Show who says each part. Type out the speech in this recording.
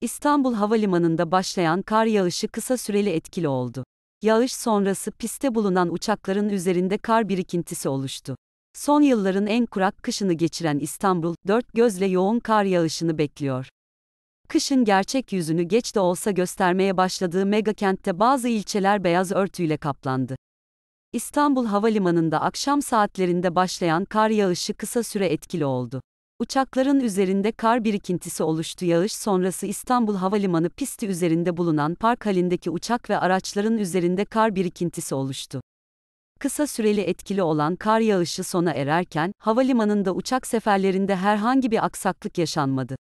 Speaker 1: İstanbul Havalimanı'nda başlayan kar yağışı kısa süreli etkili oldu. Yağış sonrası piste bulunan uçakların üzerinde kar birikintisi oluştu. Son yılların en kurak kışını geçiren İstanbul, dört gözle yoğun kar yağışını bekliyor. Kışın gerçek yüzünü geç de olsa göstermeye başladığı mega kentte bazı ilçeler beyaz örtüyle kaplandı. İstanbul Havalimanı'nda akşam saatlerinde başlayan kar yağışı kısa süre etkili oldu. Uçakların üzerinde kar birikintisi oluştu. Yağış sonrası İstanbul Havalimanı pisti üzerinde bulunan park halindeki uçak ve araçların üzerinde kar birikintisi oluştu. Kısa süreli etkili olan kar yağışı sona ererken havalimanında uçak seferlerinde herhangi bir aksaklık yaşanmadı.